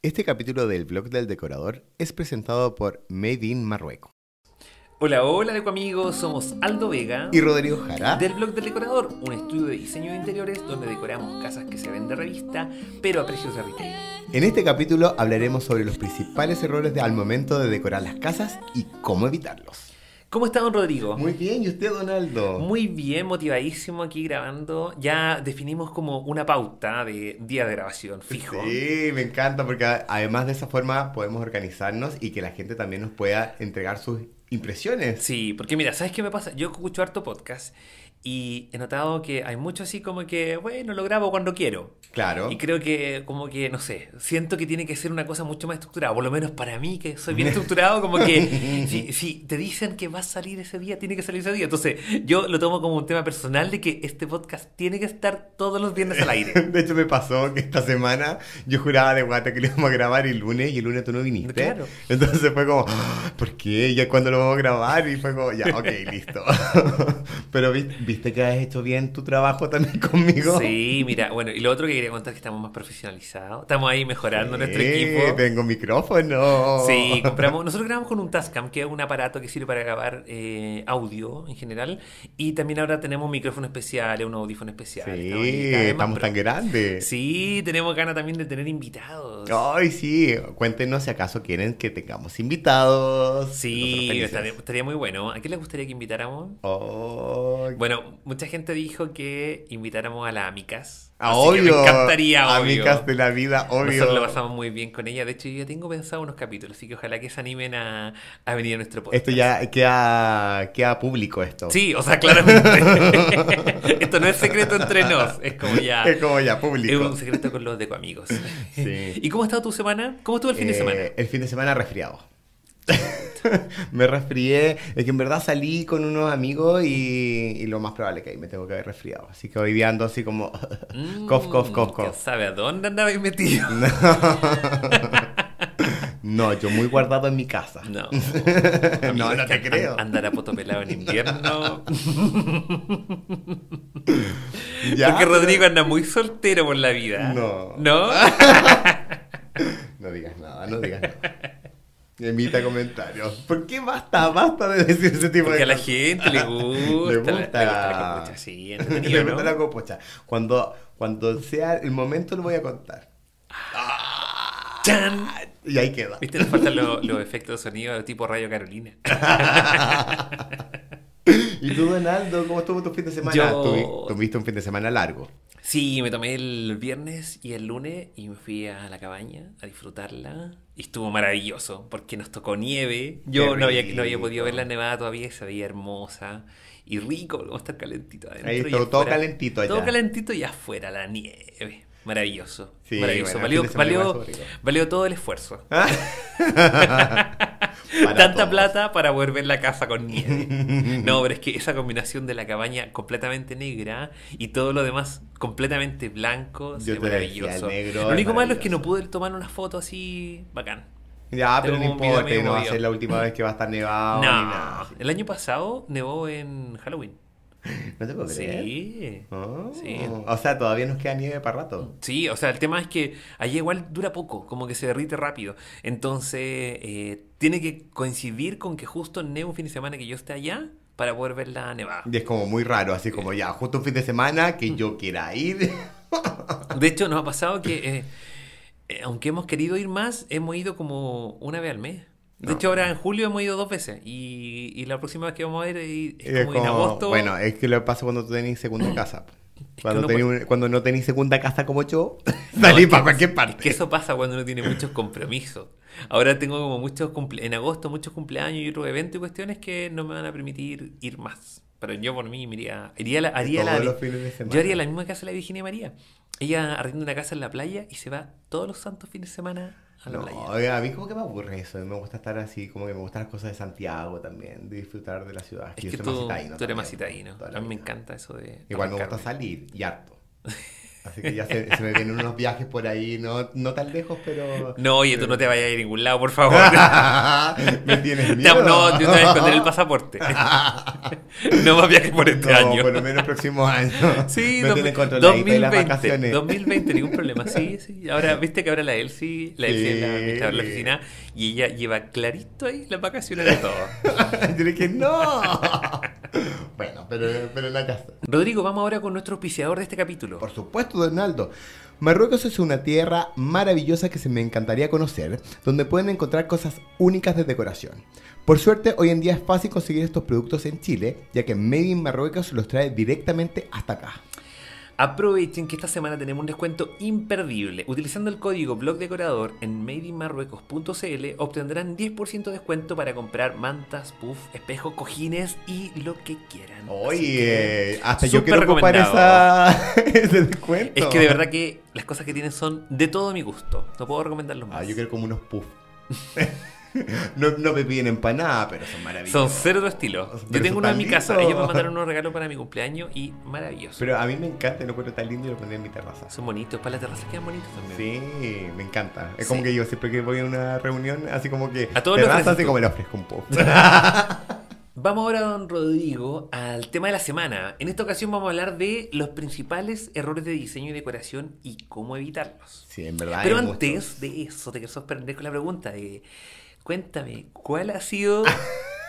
Este capítulo del blog del decorador es presentado por Made in Marruecos. Hola, hola deco amigos, somos Aldo Vega y Rodrigo Jara del blog del decorador, un estudio de diseño de interiores donde decoramos casas que se ven de revista, pero a precios de retail. En este capítulo hablaremos sobre los principales errores al momento de decorar las casas y cómo evitarlos. ¿Cómo está, don Rodrigo? Muy bien, ¿y usted, Donaldo? Muy bien, motivadísimo aquí grabando. Ya definimos como una pauta de día de grabación fijo. Sí, me encanta porque además de esa forma podemos organizarnos y que la gente también nos pueda entregar sus impresiones. Sí, porque mira, ¿sabes qué me pasa? Yo escucho harto podcast y he notado que hay mucho así como que, bueno, lo grabo cuando quiero. Claro. Y creo que, como que, no sé, siento que tiene que ser una cosa mucho más estructurada. Por lo menos para mí, que soy bien estructurado, como que si, te dicen que va a salir ese día, tiene que salir ese día. Entonces, yo lo tomo como un tema personal de que este podcast tiene que estar todos los viernes al aire. De hecho, me pasó que esta semana yo juraba de guata que lo íbamos a grabar el lunes y el lunes tú no viniste. Claro. Entonces fue como, ah, ¿por qué? ¿Ya cuándo lo vamos a grabar? Y fue como, ya, ok, listo. Pero, ¿viste? Viste que has hecho bien tu trabajo también conmigo. Sí, mira, bueno, y lo otro que quería contar es que estamos más profesionalizados. Estamos ahí mejorando nuestro equipo. Tengo micrófono. Sí, compramos. Nosotros grabamos con un Tascam, que es un aparato que sirve para grabar eh, audio en general. Y también ahora tenemos micrófonos micrófono especial, un audífono especial. Sí, estamos tan grandes. Sí, tenemos ganas también de tener invitados. Ay, sí. Cuéntenos si acaso quieren que tengamos invitados. Sí, estaría, muy bueno. ¿A quién les gustaría que invitáramos? Oh, bueno, mucha gente dijo que invitáramos a las amicas. Ah, obvio. Amicas de la vida, obvio. Nosotros lo pasamos muy bien con ella. De hecho, yo ya tengo pensado unos capítulos, así que ojalá que se animen a, venir a nuestro podcast. Esto ya queda, queda público esto. Sí, o sea, claramente. esto no es secreto entre nos, es como ya... público. Es un secreto con los deco amigos. ¿Y cómo ha estado tu semana? ¿Cómo estuvo el fin de eh, semana? El fin de semana resfriado. me resfrié. Es que en verdad salí con unos amigos y, lo más probable es que ahí me tengo que haber resfriado. Así que hoy día ando así como. cough, mm, cof, cof, cof, ¿Sabe a dónde andabais metido? No. yo muy guardado en mi casa. No. no, no, te creo. andar a potopelado en invierno. ¿Ya? Porque Rodrigo anda muy soltero por la vida. No. ¿No? no digas nada, no digas nada. Emita comentarios. ¿Por qué basta, basta de decir ese tipo de cosas? Porque a la gente le gusta. le gusta, le gusta la sí, entretenido, ¿no? la Cuando, cuando sea el momento lo voy a contar. Ah, ah, ¡Chan! Y ahí queda. ¿Viste? Nos faltan los, efectos de sonido tipo Rayo Carolina. ¿Y tú, Donaldo, cómo estuvo tu fin de semana? Yo... Tuviste un fin de semana largo. Sí, me tomé el viernes y el lunes y me fui a la cabaña a disfrutarla. Y estuvo maravilloso porque nos tocó nieve. Yo no había, no podido ver la nevada todavía, se veía hermosa y rico, vamos a estar calentito adentro. todo, calentito allá. Todo calentito y afuera la nieve. Maravilloso. Sí, maravilloso. valió todo el esfuerzo. Ah. Tanta plata para volver ver la casa con nieve. No, pero es que esa combinación de la cabaña completamente negra y todo lo demás completamente blanco es maravilloso. lo único malo es que no pude tomar una foto así bacán. Ya, pero no importa, no va a ser la última vez que va a estar nevado. No, el año pasado nevó en Halloween. No te puedo creer. Sí. Oh. O sea, todavía nos queda nieve para rato. Sí, o sea, el tema es que allí igual dura poco, como que se derrite rápido. Entonces, eh, tiene que coincidir con que justo en un fin de semana que yo esté allá para poder ver la nevada. Y es como muy raro, así como eh. ya, justo un fin de semana que mm. yo quiera ir. De hecho, nos ha pasado que, eh, aunque hemos querido ir más, hemos ido como una vez al mes. De hecho, ahora en julio hemos ido dos veces y, la próxima vez que vamos a ir es, como, en agosto. Bueno, es que lo pasa cuando tú segunda casa. Cuando, no tenéis segunda casa como yo, salí para cualquier parte. Es que eso pasa cuando uno tiene muchos compromisos. Ahora tengo como muchos cumple... en agosto muchos cumpleaños y otros eventos y cuestiones que no me van a permitir ir más. Pero yo por mí iría, la, haría la, yo haría la misma casa de la Virginia María. Ella arrienda una casa en la playa y se va todos los santos fines de semana a no, Oiga, a mí como que me aburre eso. Me gusta estar así, como que me gustan las cosas de Santiago también, de disfrutar de la ciudad. Es que yo soy más citadino. Tú eres también, más A mí me encanta eso de. Igual me gusta salir y harto. Así que ya se, me vienen unos viajes por ahí, no, no tan lejos, pero. No, oye, tú no te vayas a ir a ningún lado, por favor. me tienes miedo. No, yo te vas a esconder el pasaporte. no más viajes por este año. Por lo menos el próximo año. Sí, 2020, 2020, 2020, ningún problema. Sí, sí. Ahora, viste que ahora la Elsie, la Elsie sí. la, la, oficina, y ella lleva clarito ahí las vacaciones de todo. yo le dije, no. bueno, pero, pero la casa. Rodrigo, vamos ahora con nuestro auspiciador de este capítulo. Por supuesto. Donaldo. Marruecos es una tierra maravillosa que se me encantaría conocer, donde pueden encontrar cosas únicas de decoración. Por suerte, hoy en día es fácil conseguir estos productos en Chile, ya que Made in Marruecos los trae directamente hasta acá. Aprovechen que esta semana tenemos un descuento imperdible. Utilizando el código blogdecorador en madeinmarruecos.cl obtendrán 10% de descuento para comprar mantas, puff, espejos, cojines y lo que quieran. Oye, hasta yo quiero comprar esa, ese descuento. Es que de verdad que las cosas que tienen son de todo mi gusto. No puedo recomendarlos ah, más. Ah, yo quiero como unos puff. No, no me piden empanada, pero son maravillosos. Son cero estilo. Yo tengo uno en mi casa. Ellos me mandaron unos regalos para mi cumpleaños y maravilloso. Pero a mí me encanta, lo encuentro tan lindo y lo pondré en mi terraza. Son bonitos, para la terraza quedan bonitos también. Sí, me encanta. Es como que yo siempre que voy a una reunión, así como que. A todos terraza, así como lo ofrezco un poco. Vamos ahora, don Rodrigo, al tema de la semana. En esta ocasión vamos a hablar de los principales errores de diseño y decoración y cómo evitarlos. Sí, en verdad. Pero antes de eso, te quiero sorprender con la pregunta de cuéntame, ¿cuál ha sido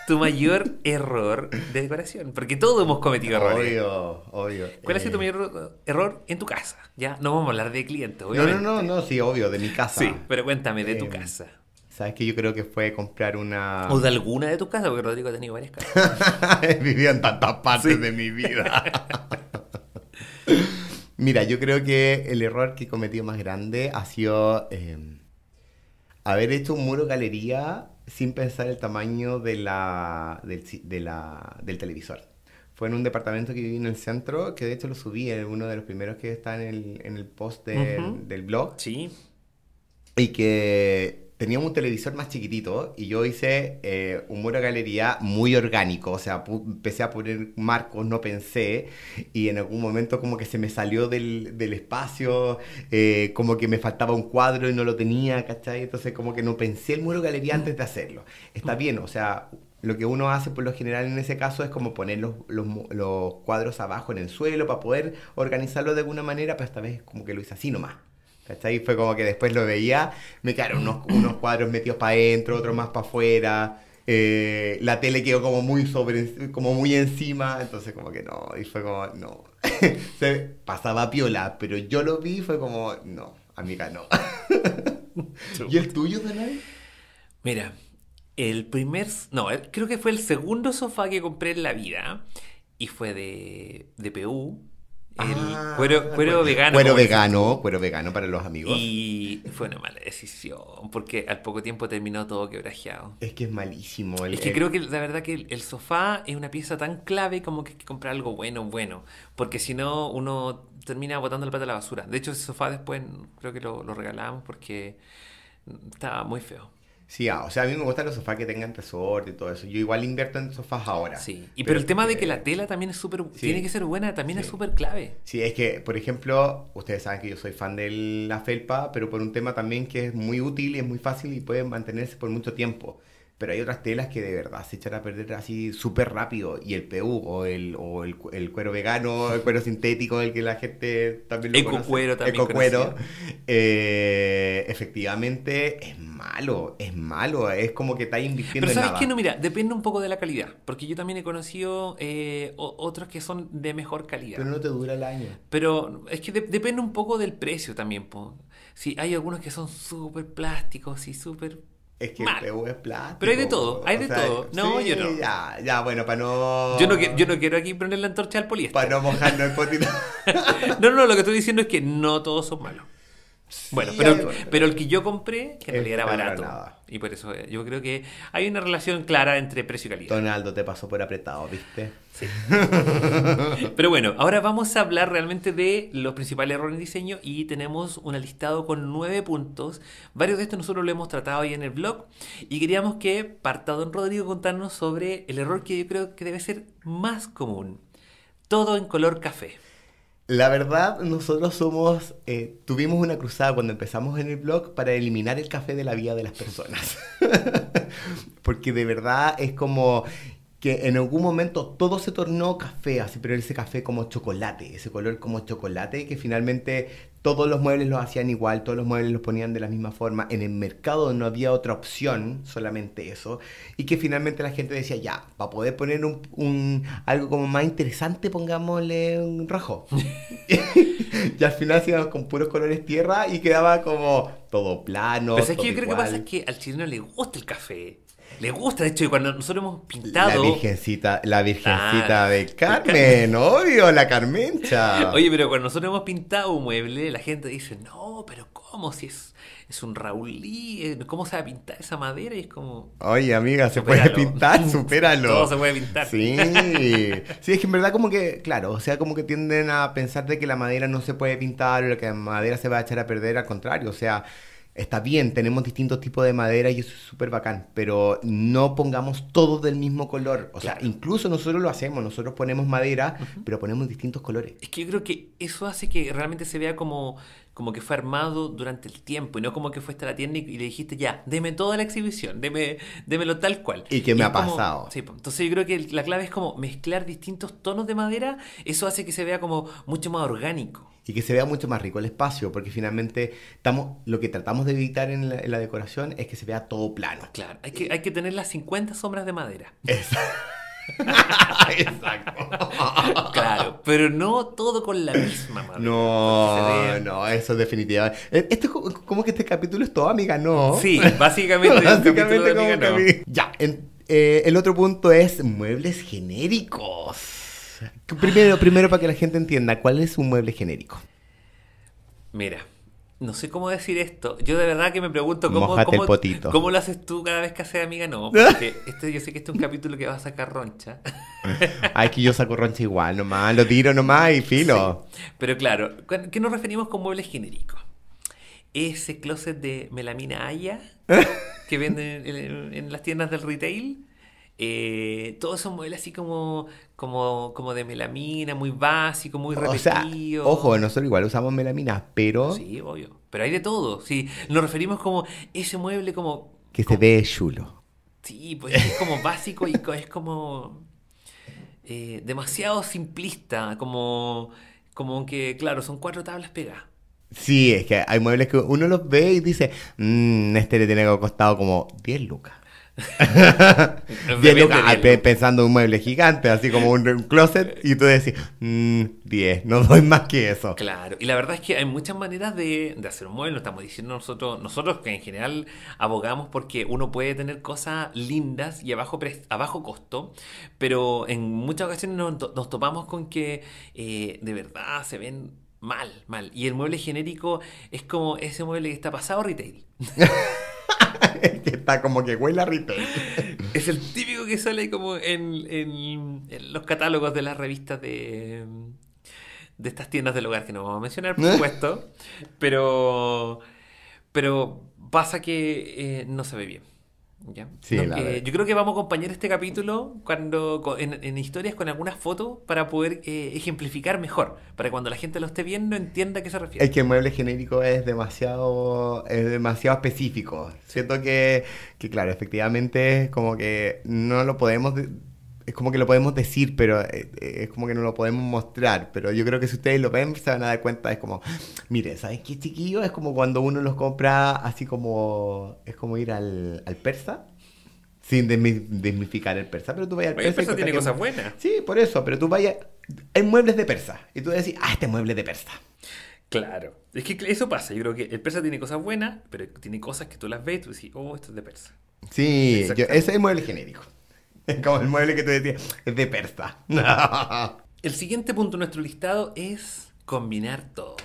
tu mayor error de decoración? Porque todos hemos cometido errores. Obvio, obvio. ¿Cuál ha sido tu eh, mayor error en tu casa? Ya, no vamos a hablar de clientes, obviamente. No, no, no, sí, obvio, de mi casa. Sí, pero cuéntame, de tu eh, casa. Sabes que yo creo que fue comprar una. O de alguna de tu casa? porque Rodrigo ha tenido varias casas. He en tantas partes de mi vida. Mira, yo creo que el error que he cometido más grande ha sido. Eh, haber hecho un muro galería sin pensar el tamaño de la, del, televisor. Fue en un departamento que viví en el centro, que de hecho lo subí en uno de los primeros que está en el, post del blog. Sí. Y que teníamos un televisor más chiquitito y yo hice eh, un muro de galería muy orgánico, o sea, empecé a poner marcos, no pensé, y en algún momento como que se me salió del, espacio, eh, como que me faltaba un cuadro y no lo tenía, ¿cachai? Entonces como que no pensé el muro de galería antes de hacerlo. Está bien, o sea... Lo que uno hace por lo general en ese caso es como poner los, los cuadros abajo en el suelo para poder organizarlo de alguna manera, pero esta vez como que lo hice así nomás. ¿Cachai? Fue como que después lo veía, me quedaron unos, cuadros metidos para adentro, otros más para afuera. Eh, la tele quedó como muy sobre, como muy encima, entonces como que no, y fue como, no. Se pasaba piola, pero yo lo vi y fue como, no, amiga, no. ¿Y el tuyo, Daniel? Mira, el primer, no, creo que fue el segundo sofá que compré en la vida, y fue de, de PU, el ah, cuero, vegano. Cuero vegano, vegano para los amigos. Y fue una mala decisión, porque al poco tiempo terminó todo quebrajeado. Es que es malísimo. El, es que creo que la verdad que el, sofá es una pieza tan clave como que hay que comprar algo bueno, bueno. Porque si no, uno termina botando el plato a la basura. De hecho, ese sofá después creo que lo regalamos porque estaba muy feo. Sí, ah, o sea, a mí me gustan los sofás que tengan resorte y todo eso. Yo igual invierto en sofás ahora. Sí, y pero, el tema de que la tela también es súper, tiene que ser buena, también es súper clave. Sí, es que, por ejemplo, ustedes saben que yo soy fan de la felpa, pero por un tema también que es muy útil y es muy fácil y puede mantenerse por mucho tiempo pero hay otras telas que de verdad se echan a perder así súper rápido. Y el PU o, el, cuero vegano, el cuero sintético, el que la gente también lo Eco cuero también. Eco cuero. Eh, efectivamente, es malo, es malo. Es como que está invirtiendo Pero ¿sabes que No, mira, depende un poco de la calidad. Porque yo también he conocido eh, otros que son de mejor calidad. Pero no te dura el año. Pero es que depende un poco del precio también. Po. Sí, hay algunos que son súper plásticos y súper es que el PU es plástico. Pero hay de todo, hay de todo. No, yo no. Ya, ya, bueno, para no. Yo no, yo no quiero aquí poner la antorcha al poliéster. Para no mojarnos el potito. no, no, lo que estoy diciendo es que no todos son malos. Bueno, pero, el que yo compré, que en realidad era barato. Y por eso eh, yo creo que hay una relación clara entre precio y calidad. Donaldo te pasó por apretado, ¿viste? Sí. pero bueno, ahora vamos a hablar realmente de los principales errores en diseño y tenemos un listado con nueve puntos. Varios de estos nosotros lo hemos tratado hoy en el blog y queríamos que parta don Rodrigo contarnos sobre el error que yo creo que debe ser más común. Todo en color café. La verdad, nosotros somos, eh, tuvimos una cruzada cuando empezamos en el blog para eliminar el café de la vida de las personas. Porque de verdad es como, que en algún momento todo se tornó café, así, pero ese café como chocolate, ese color como chocolate, que finalmente todos los muebles los hacían igual, todos los muebles los ponían de la misma forma, en el mercado no había otra opción, solamente eso, y que finalmente la gente decía, ya, para poder poner un, algo como más interesante, pongámosle un rojo. y al final se con puros colores tierra y quedaba como todo plano. Pero es que yo creo que pasa es que al chileno le gusta el café. Le gusta, de hecho, y cuando nosotros hemos pintado. La virgencita, la virgencita ah, de Carmen, obvio, la Carmencha. Oye, pero cuando nosotros hemos pintado un mueble, la gente dice, no, pero ¿cómo? Si es, es un Raulí, eh, ¿cómo se va a pintar esa madera? Y es como. Oye, amiga, se puede pintar, supéralo. Todo se puede pintar. Sí. sí, es que en verdad, como que, claro, o sea, como que tienden a pensar de que la madera no se puede pintar o que la madera se va a echar a perder, al contrario, o sea está bien, tenemos distintos tipos de madera y eso es súper bacán, pero no pongamos todos del mismo color. O sea, incluso nosotros lo hacemos, nosotros ponemos madera, pero ponemos distintos colores. Es que yo creo que eso hace que realmente se vea como, como que fue armado durante el tiempo y no como que fuiste a la tienda y, le dijiste ya, deme toda la exhibición, deme, démelo tal cual. Y que me ha pasado. Sí, pues, entonces yo creo que la clave es como mezclar distintos tonos de madera, eso hace que se vea como mucho más orgánico y que se vea mucho más rico el espacio, porque finalmente estamos, lo que tratamos de evitar en la, decoración es que se vea todo plano. Claro, hay que, hay que tener las 50 sombras de madera. Exacto. claro, pero no todo con la misma madera. No, no, eso es definitivamente. Eh, este ¿Cómo como que este capítulo es todo amiga, ¿no? Sí, básicamente. básicamente no. Ya, eh, el otro punto es muebles genéricos. Primero, primero para que la gente entienda, ¿cuál es un mueble genérico? Mira, no sé cómo decir esto. Yo de verdad que me pregunto cómo, cómo, lo haces tú cada vez que haces amiga. No, porque este, yo sé que este es un capítulo que va a sacar roncha. Ay, que yo saco roncha igual nomás, lo tiro nomás y filo. Pero claro, ¿qué nos referimos con muebles genéricos? Ese closet de melamina Haya que venden en las tiendas del retail eh, todos son muebles así como, como, como de melamina, muy básico, muy repetido. ojo, nosotros igual usamos melamina, pero. Sí, obvio. Pero hay de todo. Sí, nos referimos como ese mueble como. Que se ve chulo. Sí, pues es como básico y es como. Eh, demasiado simplista, como. Como que, claro, son cuatro tablas pegadas. Sí, es que hay muebles que uno los ve y dice, mmm, este le tiene que costado como 10 lucas. pensando en un mueble gigante, así como un, closet, y tú decís, 10, mm, no doy más que eso. Claro, y la verdad es que hay muchas maneras de, hacer un mueble, lo estamos diciendo nosotros, nosotros que en general abogamos porque uno puede tener cosas lindas y a bajo, a bajo costo, pero en muchas ocasiones nos, nos topamos con que eh, de verdad se ven mal, mal. Y el mueble genérico es como ese mueble que está pasado retail. que está como que huele a Es el típico que sale como en, los catálogos de las revistas de, de estas tiendas del hogar que no vamos a mencionar, por ¿Eh? supuesto. pero, pero pasa que eh, no se ve bien. Eh, yo creo que vamos a acompañar este capítulo cuando en, historias con algunas fotos para poder eh, ejemplificar mejor, para cuando la gente lo esté viendo entienda a qué se refiere. Es que el mueble genérico es demasiado, es demasiado específico. Siento que, que, claro, efectivamente como que no lo podemos es como que lo podemos decir, pero eh, eh, es, como que no lo podemos mostrar. Pero yo creo que si ustedes lo ven, se van a dar cuenta, es como, mire, ¿sabes qué, chiquillo? Es como cuando uno los compra así como, es como ir al, persa. Sin desmificar el persa, pero tú vayas al persa. el persa tiene cosas buenas. Sí, por eso, pero tú vayas. Hay muebles de persa. Y tú decir, ah, este mueble es de persa. Claro. Es que eso pasa. Yo creo que el persa tiene cosas buenas, pero tiene cosas que tú las ves y tú decís, oh, esto es de persa. Sí, ese es el mueble genérico. Como el mueble que tú decías, es de persa. el siguiente punto de nuestro listado es combinar todo.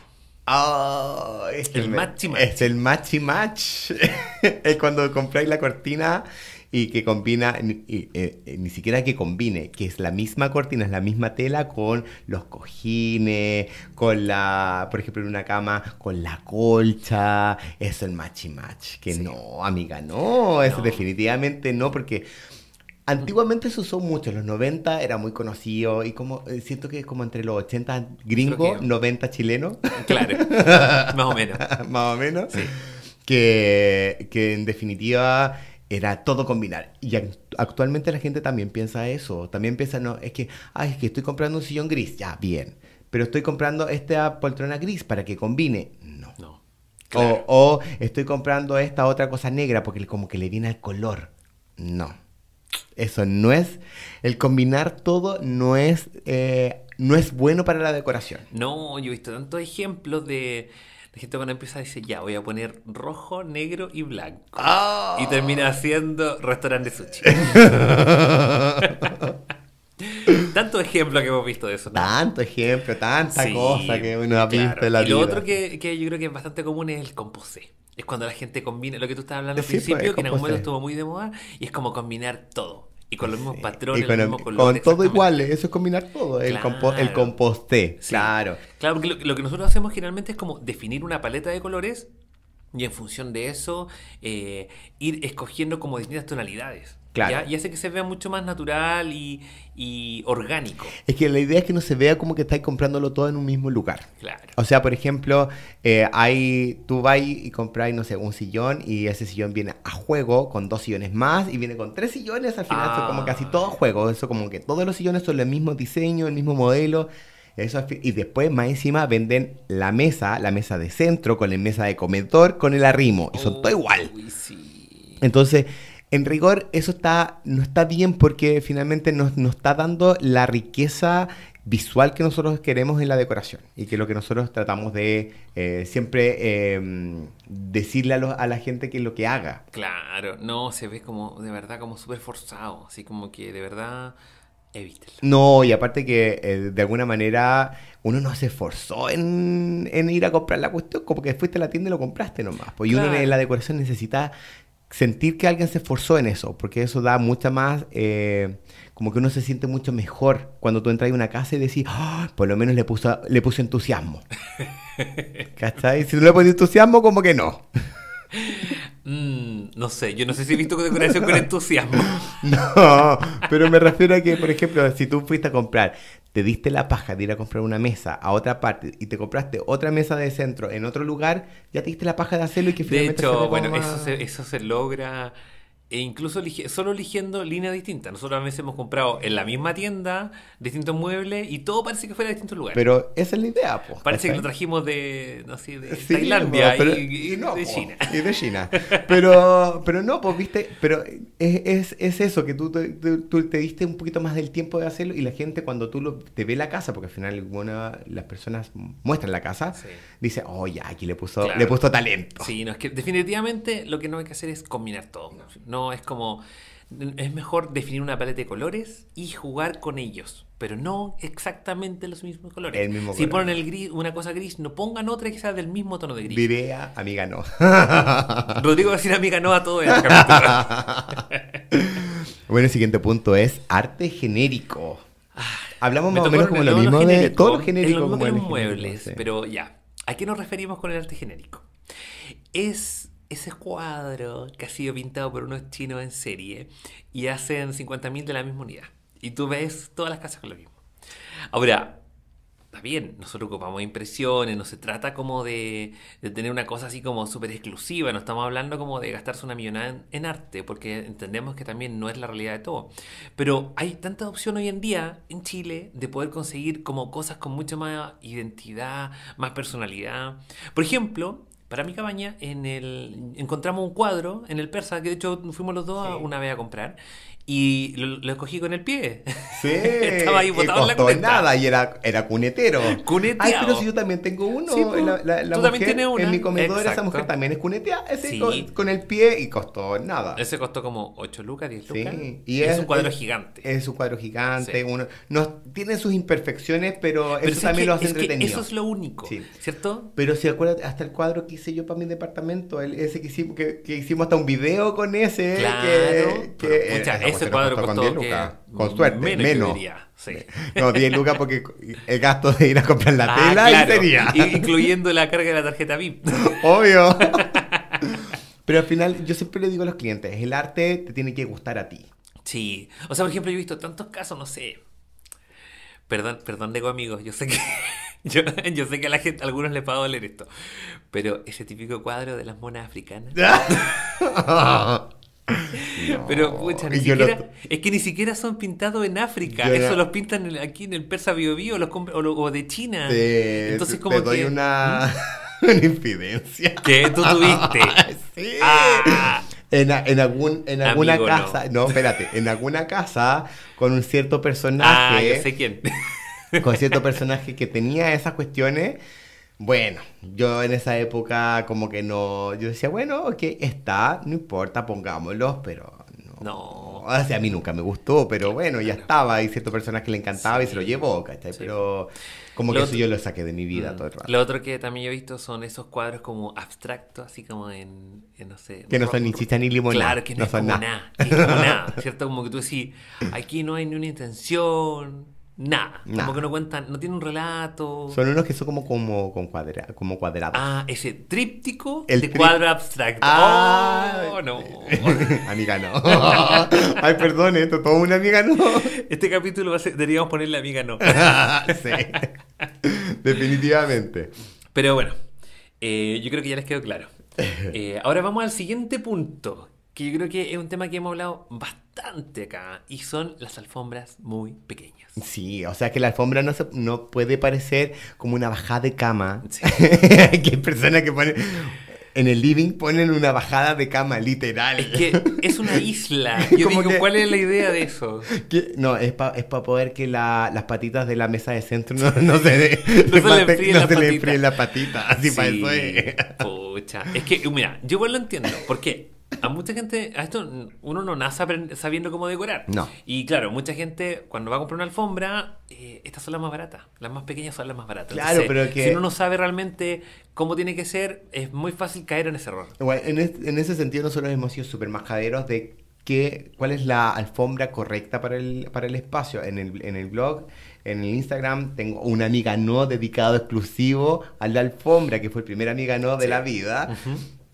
Oh, es el, match match. Es el matchy match. es cuando compráis la cortina y que combina, eh, eh, ni siquiera que combine, que es la misma cortina, es la misma tela con los cojines, con la, por ejemplo, en una cama, con la colcha, es el matchy match. Que no, amiga, no, es definitivamente no, porque Antiguamente se usó mucho, en los 90 era muy conocido y como eh, siento que es como entre los 80 gringo, 90 chileno. Claro, más o menos. más o menos. Que, que en definitiva era todo combinar. Y actualmente la gente también piensa eso, también piensa, no, es que, que estoy comprando un sillón gris, ya, bien, pero estoy comprando esta poltrona gris para que combine. No. no. O, o estoy comprando esta otra cosa negra porque como que le viene el color. No eso no es, el combinar todo no es, eh, no es bueno para la decoración. No, yo he visto tantos ejemplos de... La gente cuando empieza dice, ya, voy a poner rojo, negro y blanco. Ah. Y termina haciendo restaurante sushi. Tanto ejemplo que hemos visto de eso. ¿no? Tanto ejemplo, tanta cosa que uno ha visto en la vida. Y lo otro que, yo creo que es bastante común es el composé. Es cuando la gente combina, lo que tú estabas hablando al pues, principio, que en algún momento estuvo muy de moda, y es como combinar todo. Y con los mismos patrones, con, los mismos colores, con todo igual, eh, eso es combinar todo, el, el composté, claro. Claro, porque lo, que nosotros hacemos generalmente es como definir una paleta de colores y en función de eso eh, ir escogiendo como distintas tonalidades. Y hace que se vea mucho más natural y, orgánico. Es que la idea es que no se vea como que estáis comprándolo todo en un mismo lugar. Claro. O sea, por ejemplo, eh, tú vas y compras no sé, un sillón y ese sillón viene a juego con dos sillones más y viene con tres sillones. Al final, como ah. casi todo juego. Eso como que todos los sillones son el mismo diseño, el mismo modelo. Eso, y después, más encima, venden la mesa, la mesa de centro, con la mesa de comedor, con el arrimo. Y son todo igual. Entonces, en rigor eso está, no está bien porque finalmente nos, está dando la riqueza visual que nosotros queremos en la decoración y que lo que nosotros tratamos de eh, siempre em, decirle a, la gente que es lo que haga. Claro, no, se ve como de verdad como súper forzado, así como que de verdad evítelo. No, y aparte que eh, de alguna manera uno no se esforzó en, ir a comprar la cuestión, como que fuiste a la tienda y lo compraste nomás. Pues y uno en la decoración necesita sentir que alguien se esforzó en eso, porque eso da mucha más, eh, como que uno se siente mucho mejor cuando tú entras a una casa y decís, ah, por lo menos le puso, le puso entusiasmo. ¿Cachai? Si no le pones entusiasmo, como que no. Mm, no sé, yo no sé si he visto decoración con entusiasmo. No, pero me refiero a que, por ejemplo, si tú fuiste a comprar, te diste la paja de ir a comprar una mesa a otra parte y te compraste otra mesa de centro en otro lugar, ya te diste la paja de hacerlo y que finalmente... De hecho, bueno, eso se logra e incluso solo eligiendo líneas distintas. Nosotros a veces hemos comprado en la misma tienda distintos muebles y todo parece que fuera de distintos lugares. Pero esa es la idea, pues. Parece que lo trajimos de, no sé, de Tailandia y, no, de China. Y de China. Pero, pero no, pues viste, pero es, es, eso, que tú te, tú te, diste un poquito más del tiempo de hacerlo y la gente cuando tú lo, te ve la casa, porque al final alguna, las personas muestran la casa, dice, oh, ya, aquí le puso, puesto le puso talento. Sí, no, es que definitivamente lo que no hay que hacer es combinar todo. No, es como... Es mejor definir una paleta de colores y jugar con ellos, pero no exactamente los mismos colores. si ponen el gris, una cosa gris, no pongan otra que sea del mismo tono de gris. Virea, amiga no. Rodrigo va a decir amiga no a todo bueno, el siguiente punto es arte genérico. Ah, Hablamos más o menos como lo mismo de todo lo genérico. como los muebles, pero ya. ¿A qué nos referimos con el arte genérico? Es ese cuadro que ha sido pintado por unos chinos en serie y hacen 50.000 de la misma unidad. Y tú ves todas las casas con lo mismo. Ahora, está bien, nosotros ocupamos impresiones, no se trata como de, tener una cosa así como súper exclusiva, no estamos hablando como de gastarse una millonada en, en, arte, porque entendemos que también no es la realidad de todo. Pero hay tanta opción hoy en día en Chile de poder conseguir como cosas con mucha más identidad, más personalidad. Por ejemplo, para mi cabaña, en el, encontramos un cuadro en el Persa, que de hecho fuimos los dos una vez a comprar, y lo, escogí con el pie. Sí. Estaba ahí botado en la cuneta. nada y era, era cunetero. Cuneteado. Ay, pero si yo también tengo uno. Pues, tú también tienes uno. En mi comedor esa mujer también es cuneteada. Ese con, el pie y costó nada. Ese costó como 8 lucas, 10 lucas. Sí. Y, es, un cuadro gigante. Es un cuadro gigante. Uno, no, tiene sus imperfecciones, pero, eso también lo hace entretenido. eso es lo único, ¿cierto? Pero si acuerdas, hasta el cuadro que hice yo para mi departamento, ese que hicimos, hasta un video con ese. Claro. Que, ese cuadro costó, con 10 lucas. Con suerte, menos. No, 10 lucas porque el gasto de ir a comprar la ah, tela y sería. Incluyendo la carga de la tarjeta VIP. Obvio. Pero al final, yo siempre le digo a los clientes, el arte te tiene que gustar a ti. Sí. O sea, por ejemplo, yo he visto tantos casos, no sé. Perdón, perdón, digo amigos, yo sé que. Yo, sé que a la gente, a algunos les va a doler esto, pero ese típico cuadro de las monas africanas. Pero, pucha, ni siquiera, es que ni siquiera son pintados en África. Eso los pintan aquí en el Persa Bio, Bio los o, o, de China. Entonces, como te doy que... una... una infidencia. Que tú ah, tuviste. Ah. En, en, algún, en alguna casa, no. espérate, en alguna casa con un cierto ah, personaje. Con cierto personaje que tenía esas cuestiones bueno, yo en esa época como que no, yo decía, bueno, ok, está, no importa, pongámoslos, pero no. No. O sea, a mí nunca me gustó, pero bueno, ya estaba, hay ciertas personas que le encantaba y se lo llevó, ¿cachai? Pero como que eso yo lo saqué de mi vida mm. todo el rato. Lo otro que también he visto son esos cuadros como abstractos, así como en, en no sé... Que no son ni chicha ni limonada. Claro, que no, son nada. no nada, ¿cierto? Como que tú decís, aquí no hay ni una intención, Nada. Como que no cuentan, no tienen un relato. Son unos que son como, como, cuadra, como cuadrados. Ah, ese tríptico el de cuadro abstracto. Ah, oh, no. amiga no. Ay, perdón, esto todo una amiga no. Este capítulo va a ser, deberíamos ponerle amiga no. sí. Definitivamente. Pero bueno, eh, yo creo que ya les quedó claro. Eh, ahora vamos al siguiente punto, que yo creo que es un tema que hemos hablado bastante acá y son las alfombras muy pequeñas. Sí, o sea que la alfombra no, puede parecer como una bajada de cama. hay personas que ponen en el living ponen una bajada de cama, literal. Es que es una isla. Yo digo, ¿cuál es la idea de eso? no, es para poder que las patitas de la mesa de centro no, se, no se, le, fríen la patita. Así para eso es. Pucha. Es que, mira, yo igual lo entiendo. ¿Por qué? a mucha gente, a esto uno no nace sabiendo cómo decorar. No. Y claro, mucha gente cuando va a comprar una alfombra, eh, estas son las más baratas. Las más pequeñas son las más baratas. Claro, pero que... Si uno no sabe realmente cómo tiene que ser, es muy fácil caer en ese error. en, ese sentido nosotros hemos sido súper majaderos de que, cuál es la alfombra correcta para el, para el espacio. En el, blog en el Instagram tengo una amiga no dedicado exclusivo a la alfombra, que fue el primer amiga no de la vida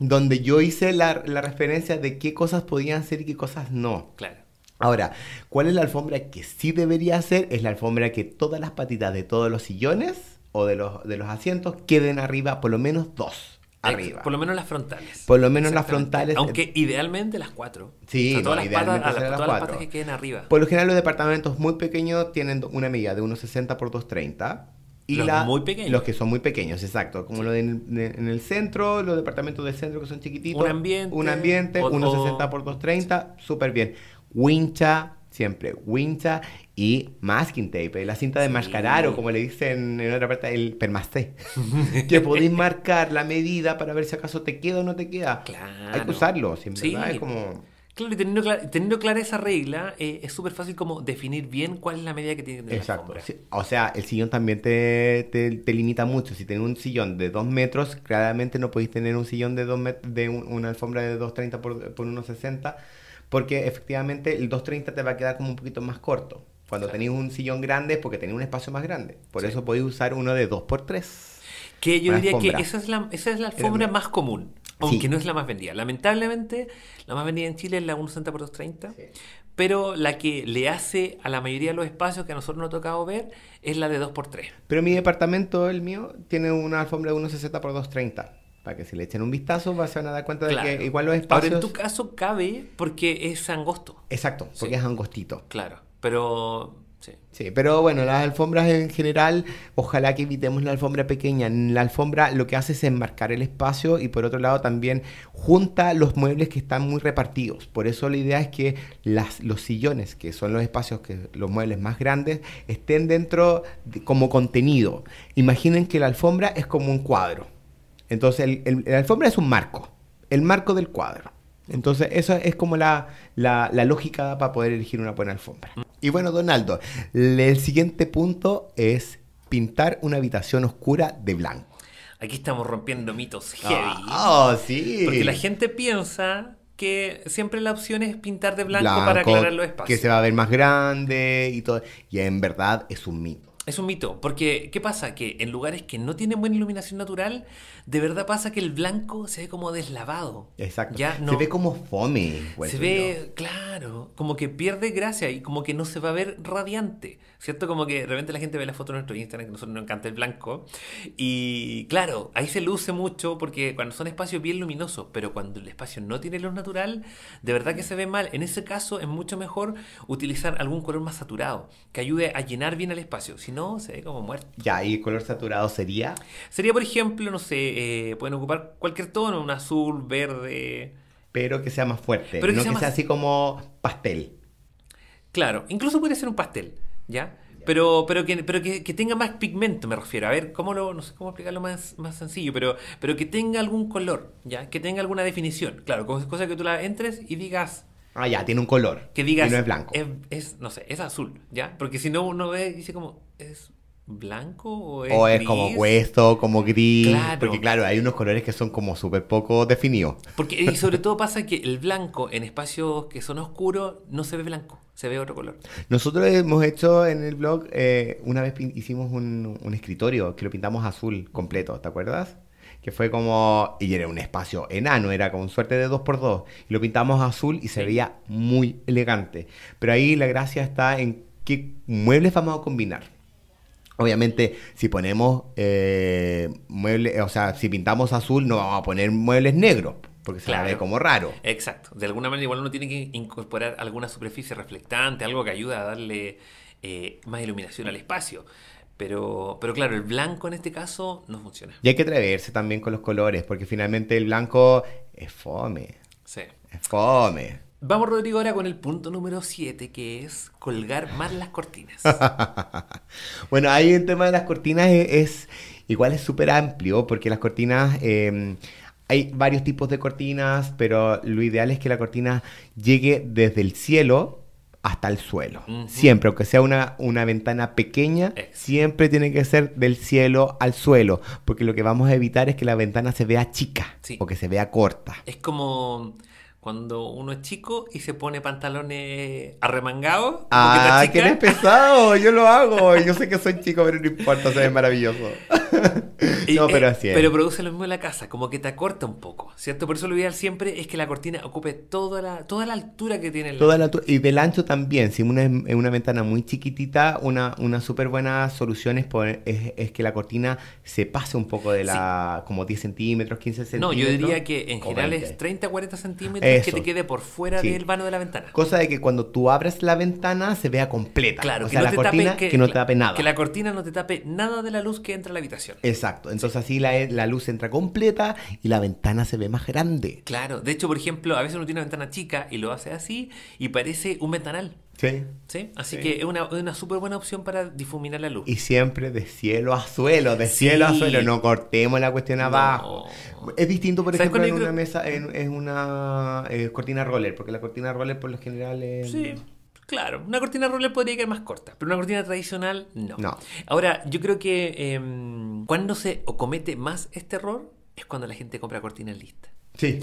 donde yo hice la, referencia de qué cosas podían ser y qué cosas no. Claro. Ahora, ¿cuál es la alfombra que sí debería ser? Es la alfombra que todas las patitas de todos los sillones o de los, de los asientos queden arriba, por lo menos dos. Arriba. Por lo menos las frontales. Por lo menos las frontales. Aunque eh, idealmente las cuatro. Sí, o las todas las patas que queden arriba. Por lo general los departamentos muy pequeños tienen una medida de 1,60 por 2,30. Y los muy pequeños. Los que son muy pequeños, exacto. Como lo de en, el centro, los departamentos del centro que son chiquititos. Un ambiente. Un ambiente, 1,60 por 2,30, súper bien. Wincha, siempre. Wincha y masking tape, eh, la cinta de mascarar o como le dicen en otra parte, el permasté. que podéis marcar la medida para ver si acaso te queda o no te queda. Claro. Hay que usarlo, siempre. Es como... Claro, y teniendo, clara, teniendo clara esa regla, eh, es súper fácil como definir bien cuál es la medida que tiene que tener Exacto. O sea, el sillón también te, limita mucho. Si tenés un sillón de 2 metros, claramente no podéis tener un sillón de dos de una alfombra de 2.30 por, por 1.60, porque efectivamente el 2.30 te va a quedar como un poquito más corto. Cuando tenéis un sillón grande es porque tenéis un espacio más grande. Por eso podéis usar uno de 2 por 3 Que yo diría que esa es la, esa es la alfombra más común. Aunque no es la más vendida. Lamentablemente, la más vendida en Chile es la 160 por 230. Pero la que le hace a la mayoría de los espacios que a nosotros nos ha tocado ver es la de 2x3. Pero mi departamento, el mío, tiene una alfombra de 160 por 230. Para que si le echen un vistazo se van a dar cuenta de que igual los espacios... Pero en tu caso cabe porque es angosto. Exacto, porque es angostito. Claro, pero Sí, pero bueno, las alfombras en general, ojalá que evitemos la alfombra pequeña. La alfombra lo que hace es enmarcar el espacio y por otro lado también junta los muebles que están muy repartidos. Por eso la idea es que las, los sillones, que son los espacios, que los muebles más grandes, estén dentro como contenido. Imaginen que la alfombra es como un cuadro. Entonces, la alfombra es un marco, el marco del cuadro. Entonces, eso es como la lógica para poder elegir una buena alfombra. Y bueno, Donaldo, el siguiente punto es pintar una habitación oscura de blanco. Aquí estamos rompiendo mitos ah, heavy. Ah, sí. Porque la gente piensa que siempre la opción es pintar de blanco, blanco, para aclarar los espacios. Que se va a ver más grande y todo. Y en verdad es un mito. Es un mito, porque ¿qué pasa? Que en lugares que no tienen buena iluminación natural, de verdad pasa que el blanco se ve como deslavado. Exacto. Ya no, se ve como fome. Se ve, claro, como que pierde gracia y como que no se va a ver radiante. ¿Cierto? Como que de repente la gente ve la foto en nuestro Instagram, que nosotros nos encanta el blanco. Y claro, ahí se luce mucho porque cuando son espacios bien luminosos, pero cuando el espacio no tiene luz natural, de verdad que se ve mal. En ese caso es mucho mejor utilizar algún color más saturado, que ayude a llenar bien el espacio. Si no, se ve como muerto. Ya, ¿y el color saturado sería? Sería, por ejemplo, no sé, eh, pueden ocupar cualquier tono, un azul, verde. Pero que sea más fuerte, pero no sea que sea así como pastel. Claro, incluso puede ser un pastel, ¿ya? Pero, pero, que, pero que, tenga más pigmento, me refiero. A ver, cómo lo, no sé cómo explicarlo más, más sencillo, pero, pero que tenga algún color, ¿ya? Que tenga alguna definición. Claro, cosa que tú la entres y digas, Ah, ya, tiene un color. Que digas. Y no es blanco. Es, no sé, es azul, ¿ya? Porque si no, uno ve y dice como, blanco o es, como hueso, como gris. Claro. Porque claro, hay unos colores que son como súper poco definidos. Porque, y sobre todo pasa que el blanco en espacios que son oscuros no se ve blanco, se ve otro color. Nosotros hemos hecho en el blog, eh, una vez hicimos un, escritorio que lo pintamos azul completo, ¿te acuerdas? que fue como, y era un espacio enano, era con suerte de 2x2, y lo pintamos azul y se veía muy elegante. Pero ahí la gracia está en qué muebles vamos a combinar. Obviamente, si ponemos eh, muebles, o sea, si pintamos azul, no vamos a poner muebles negros, porque se se ve como raro. Exacto. De alguna manera, igual uno tiene que incorporar alguna superficie reflectante, algo que ayuda a darle eh, más iluminación al espacio. Pero, pero claro, el blanco en este caso no funciona. Y hay que atreverse también con los colores, porque finalmente el blanco es fome. Sí. Es fome. Vamos, Rodrigo, ahora con el punto número 7, que es colgar más las cortinas. bueno, ahí el tema de las cortinas es, igual es súper amplio, porque las cortinas... Em, hay varios tipos de cortinas, pero lo ideal es que la cortina llegue desde el cielo hasta el suelo. Siempre, aunque sea una, una ventana pequeña, siempre tiene que ser del cielo al suelo, porque lo que vamos a evitar es que la ventana se vea chica o que se vea corta. Es como cuando uno es chico y se pone pantalones arremangados. Ah, que eres pesado. Yo lo hago. Yo sé que soy chico, pero no importa, se ve maravilloso. Eh, pero produce lo mismo en la casa, como que te acorta un poco, ¿cierto? Por eso lo ideal siempre es que la cortina ocupe toda la, toda la altura que tiene. La... Toda la y del ancho también. Si una, una ventana muy chiquitita, una, una súper buena solución es, es, que la cortina se pase un poco de la, como 10 centímetros, 15 centímetros. No, yo diría que en general es 30, 40 centímetros que te quede por fuera del vano de la ventana. Cosa de que cuando tú abres la ventana se vea completa. Claro, que la cortina, que, no te tape nada. Que la cortina no te tape nada de la luz que entra a la habitación. Exacto. Entonces así la, la, luz entra completa y la ventana se ve más grande. Claro. De hecho, por ejemplo, a veces uno tiene una ventana chica y lo hace así y parece un ventanal. Sí. Así que es una, súper buena opción para difuminar la luz. Y siempre de cielo a suelo, de cielo a suelo. No cortemos la cuestión abajo. Es distinto, por ejemplo, en una mesa, eh, en, una cortina roller, porque la cortina roller por lo general es... Claro, una cortina roller podría quedar más corta, pero una cortina tradicional no. Ahora, yo creo que em, cuando se o comete más este error es cuando la gente compra cortinas listas. Sí.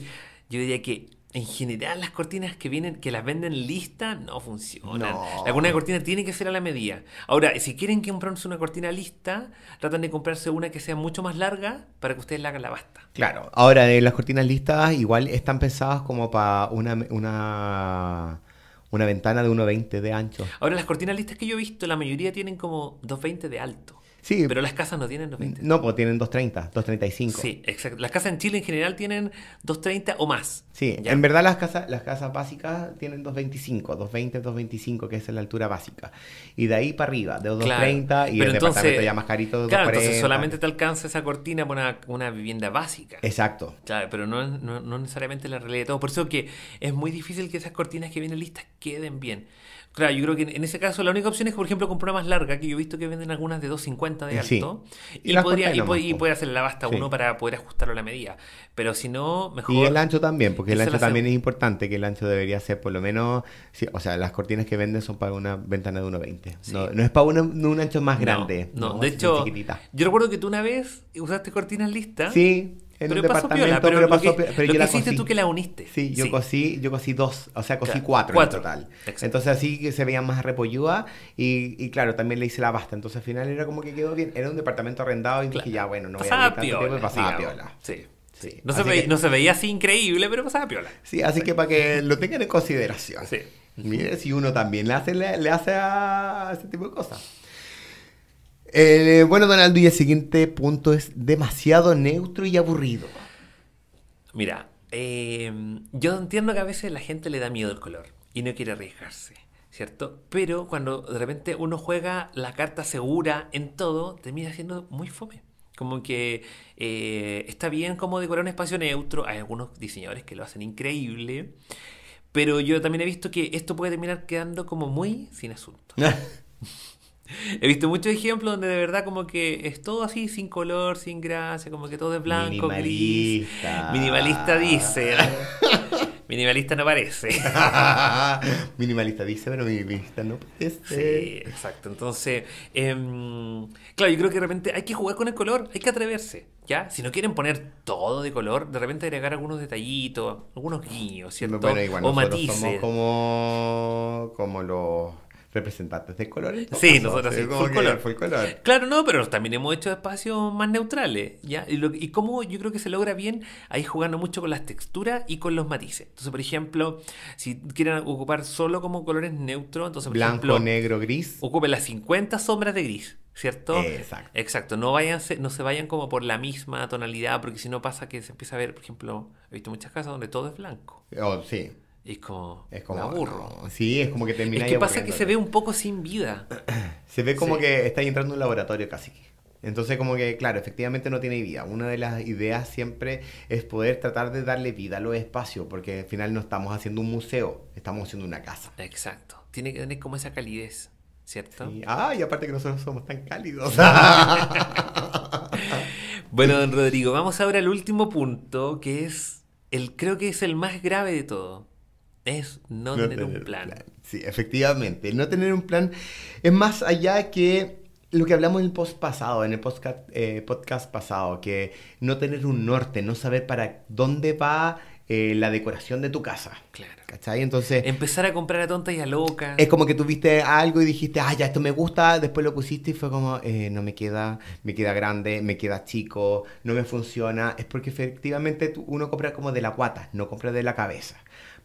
Yo diría que en general las cortinas que vienen, que las venden listas, no funcionan. No. La cortina, tiene que ser a la medida. Ahora, si quieren comprarse una cortina lista, tratan de comprarse una que sea mucho más larga para que ustedes la hagan la basta. Claro. Ahora, las cortinas listas, igual están pensadas como para una, una una ventana de 1,20 de ancho. Ahora, las cortinas listas que yo he visto, la mayoría tienen como 2,20 de alto. Pero las casas no tienen 220. No, pues tienen 230, 235. Sí, exacto. Las casas en Chile en general tienen 230 o más. Sí, en verdad las casas, las casas básicas tienen 225, 220, 225, que es la altura básica. Y de ahí para arriba, de 230 y el ya más carito Claro, entonces solamente te alcanza esa cortina para una, vivienda básica. Exacto. Claro, pero no, no, no necesariamente la realidad de todo. Por eso que es muy difícil que esas cortinas que vienen listas queden bien. Claro, yo creo que en ese caso la única opción es, por ejemplo, comprar más larga, que yo he visto que venden algunas de 2.50 de eh, alto. Y, podría, y, puede hacer la basta uno para poder ajustarlo a la medida. Pero si no, mejor. Y el ancho también, porque el ancho también es importante, que el ancho debería ser por lo menos. o sea, las cortinas que venden son para una ventana de 1.20. No, no, es para un ancho más grande. No, no de hecho, yo recuerdo que tú una vez usaste cortinas listas. Sí en un departamento, piola, pero, pasó, lo pero yo hiciste tú que la uniste. Sí, yo cosí, dos, o sea, cosí cuatro, en total. Entonces así que se veía más repolluda y, y, claro, también le hice la basta. Entonces al final era como que quedó bien. Era un departamento arrendado y dije, ya bueno, no pasaba voy a piola, tiempo, pasaba piola. Sí. No, se veía, no, se veía, así increíble, pero pasaba piola. Sí, así que para que lo tengan en consideración. Sí. Mire, si uno también le hace, le hace a ese tipo de cosas. Eh, bueno, Donaldo, y el siguiente punto es demasiado neutro y aburrido. Mira, eh, yo entiendo que a veces la gente le da miedo el color y no quiere arriesgarse, ¿cierto? Pero cuando de repente uno juega la carta segura en todo, termina siendo muy fome. Como que eh, está bien como decorar un espacio neutro. Hay algunos diseñadores que lo hacen increíble. Pero yo también he visto que esto puede terminar quedando como muy sin asunto. He visto muchos ejemplos donde de verdad como que es todo así sin color, sin gracia, como que todo es blanco, gris. Minimalista dice. minimalista no parece. minimalista dice, pero minimalista no parece. Sí, exacto. Entonces, em, claro, yo creo que de repente hay que jugar con el color, hay que atreverse. ¿Ya? Si no quieren poner todo de color, de repente agregar algunos detallitos, algunos guiños, ¿cierto? o matices. como, como los representantes de colores. Sí, nosotros color. Claro, no, pero también hemos hecho espacios más neutrales, ¿ya? Y, lo, cómo yo creo que se logra bien ahí jugando mucho con las texturas y con los matices. Entonces, por ejemplo, si quieren ocupar solo como colores neutros, entonces, Blanco, negro, gris. Ocupen las 50 sombras de gris. ¿cierto? Exacto. Exacto. No, vayan, no se vayan como por la misma tonalidad, porque si no pasa que se empieza a ver, por ejemplo, he visto muchas casas donde todo es blanco. Oh, sí es como, es aburro. sí, es como que termina Lo que pasa que se ve un poco sin vida. se ve como que está entrando en un laboratorio casi. Entonces como que, claro, efectivamente no tiene vida. Una de las ideas siempre es poder tratar de darle vida a los espacios, porque al final no estamos haciendo un museo, estamos haciendo una casa. Exacto. Tiene que tener como esa calidez, ¿cierto? Ah, y aparte que nosotros somos tan cálidos. bueno, don Rodrigo, vamos ahora al último punto, que es el, creo que es el más grave de todo es no, tener, un plan. Sí, efectivamente. no tener un plan es más allá que lo que hablamos en el post pasado, en el podcast, eh, podcast pasado, que no tener un norte, no saber para dónde va eh, la decoración de tu casa. Claro. ¿Cachai? Entonces. Empezar a comprar a tonta y a loca. Es como que tuviste algo y dijiste, ah, ya esto me gusta, después lo pusiste y fue como, eh, no me queda, me queda grande, me queda chico, no me funciona. Es porque efectivamente uno compra como de la cuata, no compra de la cabeza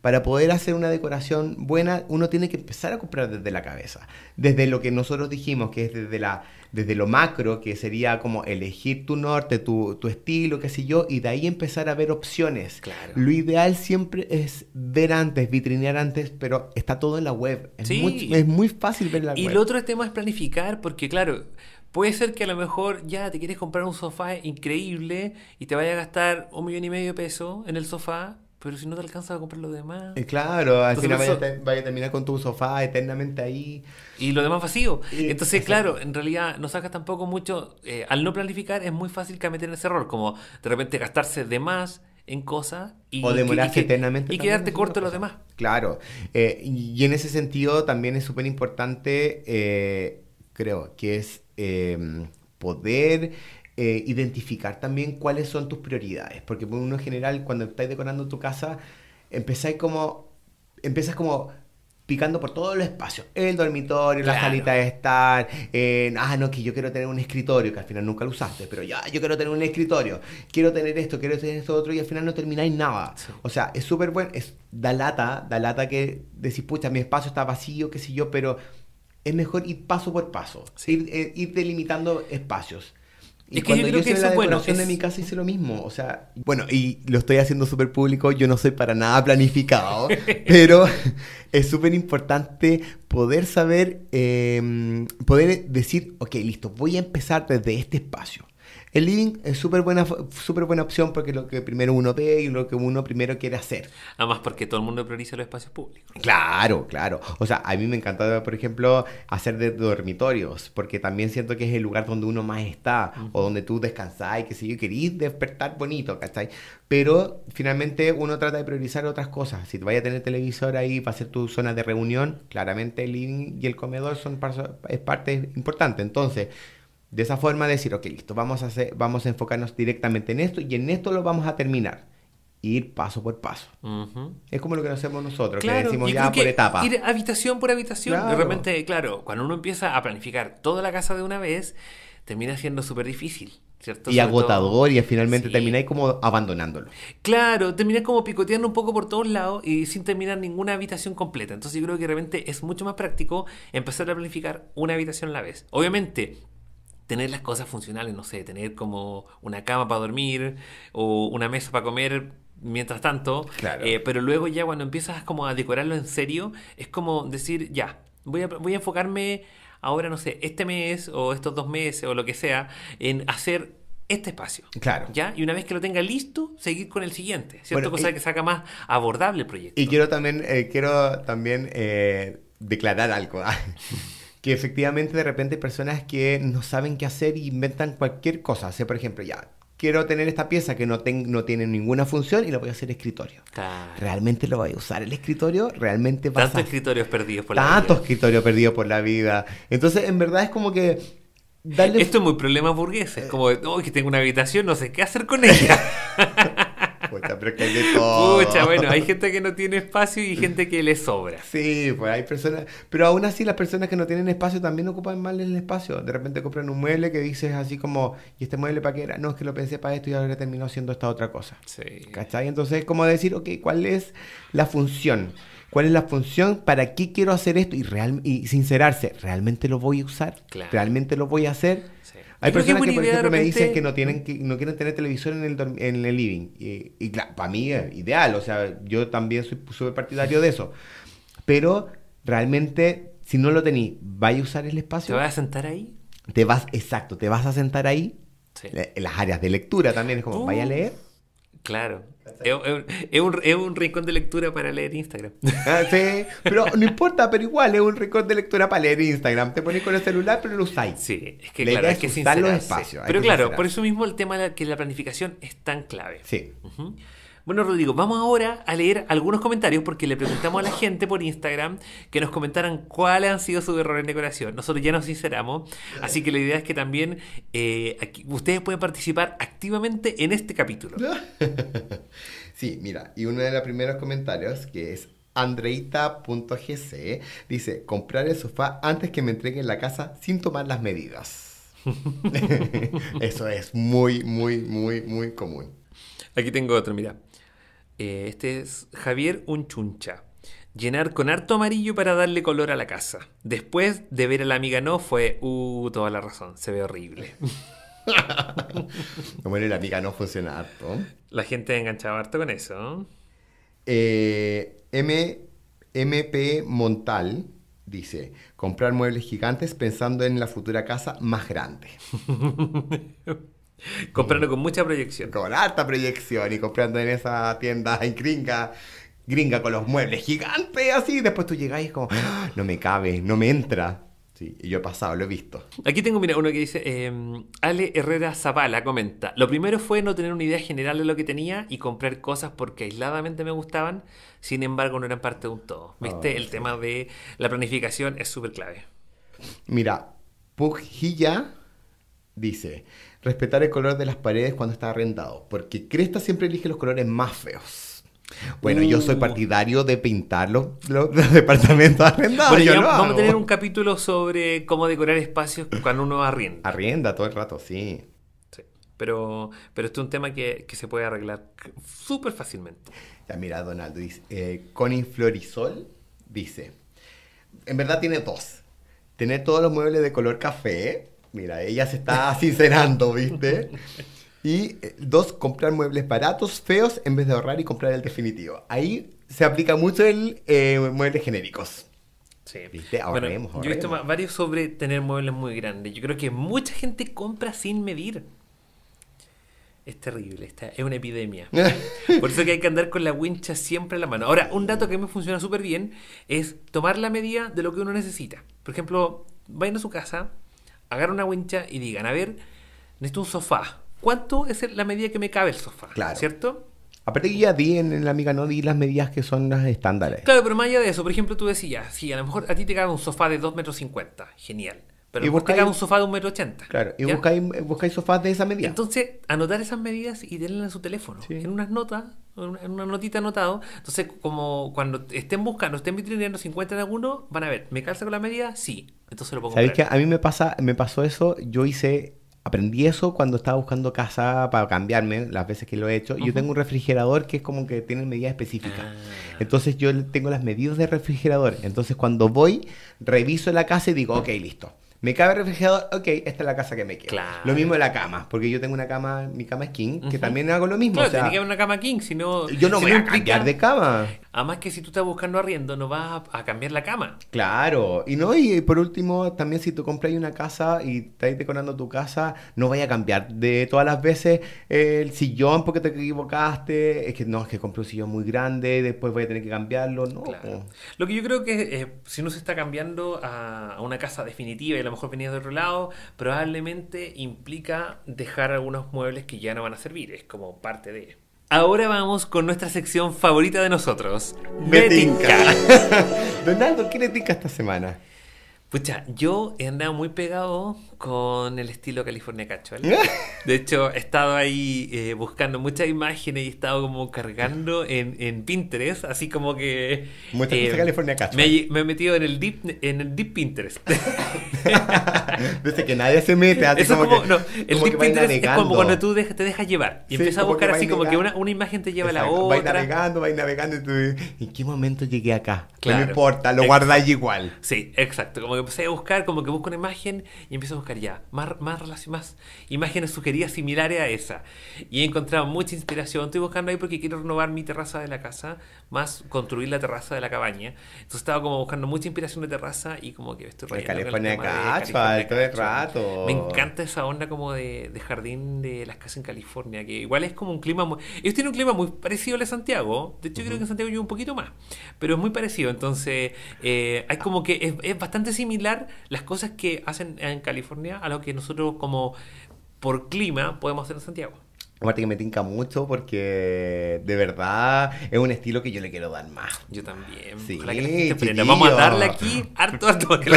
para poder hacer una decoración buena, uno tiene que empezar a comprar desde la cabeza, desde lo que nosotros dijimos, que es desde, la, desde lo macro, que sería como elegir tu norte, tu, estilo, qué sé yo, y de ahí empezar a ver opciones. Claro. Lo ideal siempre es ver antes, vitrinear antes, pero está todo en la web. Es, muy, es muy fácil ver la y web. Y el otro tema es planificar, porque claro, Puede ser que a lo mejor ya te quieres comprar un sofá increíble y te vaya a gastar un millón y medio de pesos en el sofá, pero si no te alcanza a comprar lo demás. Eh, claro, al final vaya, a terminar con tu sofá eternamente ahí. Y lo demás vacío. Entonces, claro, en realidad no sacas tampoco mucho. Eh, al no planificar es muy fácil en ese error, como de repente gastarse de más en cosas y, o demorarse eternamente y, quedarte corto los demás. Claro. Eh, y en ese sentido también es súper importante, creo, que es poder eh, identificar también cuáles son tus prioridades, porque por uno en general cuando estás decorando tu casa, empezáis como, empiezas como picando por todos los espacios. El dormitorio, la salita de estar, en, ah, no, que yo quiero tener un escritorio, que al final nunca lo usaste, pero ya, yo quiero tener un escritorio, quiero tener esto, quiero tener esto otro, y al final no termináis nada. O sea, es súper bueno, es, da lata, da lata que decís, pucha, mi espacio está vacío, qué sé yo, pero es mejor ir paso por paso, eh, ir, delimitando espacios es que cuando yo, creo que la bueno, de mi casa hice lo mismo. O sea, bueno, y lo estoy haciendo súper público, yo no soy para nada planificado, pero es súper importante poder saber, eh, poder decir, ok, listo, voy a empezar desde este espacio. El living es súper buena, super buena opción porque lo que primero uno ve y lo que uno primero quiere hacer. Además porque todo el mundo prioriza los espacios públicos. Claro, claro. O sea, a mí me encantaba, por ejemplo, hacer de dormitorios porque también siento que es el lugar donde uno más está o donde tú descansás y que si yo querís despertar bonito, ¿cachai? Pero finalmente uno trata de priorizar otras cosas. Si te vayas a tener televisor ahí para hacer tu zona de reunión, claramente el living y el comedor son es parte importante. Entonces... De esa forma decir, ok, listo, vamos a, hacer, vamos a enfocarnos directamente en esto y en esto lo vamos a terminar. E ir paso por paso. Es como lo que hacemos nosotros, que decimos ya por etapa. Ir habitación por habitación. De repente, claro, cuando uno empieza a planificar toda la casa de una vez, termina siendo súper difícil. ¿cierto? Y agotador y finalmente termina termináis como abandonándolo. Claro, termina como picoteando un poco por todos lados y sin terminar ninguna habitación completa. Entonces yo creo que realmente es mucho más práctico empezar a planificar una habitación a la vez. Obviamente, tener las cosas funcionales, no sé, tener como una cama para dormir o una mesa para comer mientras tanto, claro. Eh, pero luego ya cuando empiezas como a decorarlo en serio, es como decir, ya, voy a, voy a enfocarme ahora, no sé, este mes o estos dos meses o lo que sea, en hacer este espacio. Claro. ¿Ya? Y una vez que lo tenga listo, seguir con el siguiente. ¿Cierto? Cosa que saca más abordable el proyecto. Y quiero también, eh, quiero también eh, declarar algo. que efectivamente de repente hay personas que no saben qué hacer y inventan cualquier cosa. sea, por ejemplo, ya, quiero tener esta pieza que no, no tiene ninguna función y la voy a hacer escritorio. ¿Realmente lo voy a usar el escritorio? ¿Realmente vas Tantos escritorios perdidos por la vida. Tantos escritorio perdido por la vida. Entonces, en verdad es como que... Esto es muy problema burgués. Es eh. como, oh, que tengo una habitación, no sé qué hacer con ella. pero que hay de bueno, hay gente que no tiene espacio y gente que le sobra. Sí, pues hay personas. Pero aún así, las personas que no tienen espacio también ocupan mal el espacio. De repente compran un mueble que dices así como, ¿y este mueble para qué era? No, es que lo pensé para esto y ahora terminó siendo esta otra cosa. Sí. ¿Cachai? Entonces es como decir, ok, ¿cuál es la función? cuál es la función, para qué quiero hacer esto y, real, y sincerarse, ¿realmente lo voy a usar? ¿Realmente lo voy a hacer? Hay personas que, por ejemplo, me dicen que no, tienen, que no quieren tener televisor en el, en el living. Y, claro, para mí es ideal. O sea, yo también soy súper partidario de eso. Pero realmente, si no lo tenéis, ¿Vayas a usar el espacio? ¿Te vas a sentar ahí? Te vas, exacto, te vas a sentar ahí. Sí. Las áreas de lectura también, es como, vaya a leer Claro. Es, un, es, un, rincón de lectura para leer Instagram. Ah, sí, pero no importa, pero igual es un rincón de lectura para leer Instagram. Te pones con el celular, pero lo usáis. Sí, es que claro, es que los Pero claro, por eso mismo el tema de que la planificación es tan clave. Sí. Bueno, Rodrigo, vamos ahora a leer algunos comentarios porque le preguntamos a la gente por Instagram que nos comentaran cuál han sido su error en decoración. Nosotros ya nos sinceramos, así que la idea es que también eh, ustedes pueden participar activamente en este capítulo. Sí, mira, y uno de los primeros comentarios que es andreita.gc dice, comprar el sofá antes que me entreguen la casa sin tomar las medidas. Eso es muy, muy, muy, muy común. Aquí tengo otro, mira. Eh, este es Javier Unchuncha. Llenar con harto amarillo para darle color a la casa. Después de ver a la amiga no fue, uh, toda la razón, se ve horrible. era la amiga no funciona harto. La gente enganchaba harto con eso. Eh, M, MP Montal dice, comprar muebles gigantes pensando en la futura casa más grande. comprando con mucha proyección. Con alta proyección y comprando en esa tienda en gringa, gringa con los muebles gigantes, así. Después tú llegáis como, ¡Ah! no me cabe, no me entra. y yo he pasado, lo he visto. Aquí tengo, mira, uno que dice, eh, Ale Herrera Zapala comenta, lo primero fue no tener una idea general de lo que tenía y comprar cosas porque aisladamente me gustaban, sin embargo no eran parte de un todo. ¿Viste? Ah, El tema de la planificación es súper clave. Mira, Pujilla dice, respetar el color de las paredes cuando está arrendado. porque Cresta siempre elige los colores más feos. Bueno, yo soy uh. partidario de pintar los, departamentos arrendados. vamos a tener un capítulo sobre cómo decorar espacios cuando uno arrienda. Arrienda todo el rato, sí. sí. Pero, pero este es un tema que, se puede arreglar súper fácilmente. Ya, mira, Donaldo, dice, eh, Conin Florisol dice, en verdad tiene dos. Tener todos los muebles de color café mira, ella se está sincerando, ¿viste? Y eh, dos, comprar muebles baratos, feos, en vez de ahorrar y comprar el definitivo. Ahí se aplica mucho el eh, muebles genéricos. Sí. ¿Viste? Ahorremos, bueno, Yo he visto varios sobre tener muebles muy grandes. Yo creo que mucha gente compra sin medir. Es terrible, es una epidemia. Por eso que hay que andar con la wincha siempre a la mano. Ahora, un dato que a me funciona súper bien es tomar la medida de lo que uno necesita. Por ejemplo, vayan a su casa, Agarra una wincha y digan, a ver, necesito un sofá. ¿Cuánto es la medida que me cabe el sofá? Claro. ¿Cierto? Aparte que ya di en, la amiga, no di las medidas que son las estándares. Claro, pero más allá de eso, por ejemplo, tú decías, sí, a lo mejor a ti te cabe un sofá de 2,50 metros, genial. Pero vos te cabe un sofá de 1,80 metro. Claro, y buscáis, eh, buscáis sofás de esa medida. Entonces, anotar esas medidas y denle en su teléfono. En unas notas, una notita anotado. Entonces, como cuando estén buscando, estén vitrineando, si encuentran alguno, van a ver, ¿me calza con la medida? Sí. Entonces lo pongo. ¿Sabéis que a mí me, pasa, me pasó eso? Yo hice, aprendí eso cuando estaba buscando casa para cambiarme, las veces que lo he hecho. Yo tengo un refrigerador que es como que tiene medidas específicas. Ah. Entonces yo tengo las medidas de refrigerador. Entonces cuando voy, reviso la casa y digo, ok, listo me cabe refrigerador, ok, esta es la casa que me queda. Lo mismo de la cama, porque yo tengo una cama, mi cama es king, que también hago lo mismo. Claro, tiene que haber una cama king, si no. Yo no voy a cambiar de cama. Además que si tú estás buscando arriendo, no vas a, cambiar la cama. Claro, y no, y por último, también si tú compras una casa y estás decorando tu casa, no vaya a cambiar de todas las veces el sillón porque te equivocaste. Es que no, es que compré un sillón muy grande, después voy a tener que cambiarlo. No. Lo que yo creo que eh, si no se está cambiando a, a una casa definitiva y la mejor venía de otro lado, probablemente implica dejar algunos muebles que ya no van a servir, es como parte de... Ahora vamos con nuestra sección favorita de nosotros. Me Donaldo, ¿qué le esta semana? Pucha, yo he andado muy pegado con el estilo California Cacho De hecho, he estado ahí eh, buscando muchas imágenes y he estado como cargando en, Pinterest, así como que... Eh, California Cacho Me, he metido en el deep, en el deep Pinterest. Dice que nadie se mete, el deep Pinterest es como cuando tú te dejas llevar y empiezas a buscar así como que una, imagen te lleva a la otra. Vais navegando, vais navegando y tú ¿en qué momento llegué acá? No importa, lo guardáis igual. Sí, exacto. Como que empecé a buscar, como que busco una imagen y empiezo a buscar ya, más, más, más imágenes sugeridas similares a esa. Y he encontrado mucha inspiración. Estoy buscando ahí porque quiero renovar mi terraza de la casa, más construir la terraza de la cabaña. Entonces estaba como buscando mucha inspiración de terraza y como que estoy California todo el rato. Me encanta esa onda como de, jardín de las casas en California, que igual es como un clima muy... Ellos tienen un clima muy parecido al de Santiago. De hecho, creo que en Santiago llueve un poquito más, pero es muy parecido. Entonces, eh, hay como que es bastante similar las cosas que hacen en California a lo que nosotros como por clima podemos hacer en Santiago. Aparte que me tinca mucho porque de verdad es un estilo que yo le quiero dar más. Yo también. Sí, Vamos a darle aquí harto, a Para que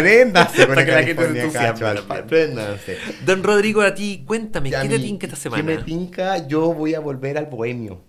para que la gente se entusiasme. Pues, Don Rodrigo, a ti, cuéntame, ¿qué te tinca esta semana? que me tinca? Yo voy a volver al bohemio.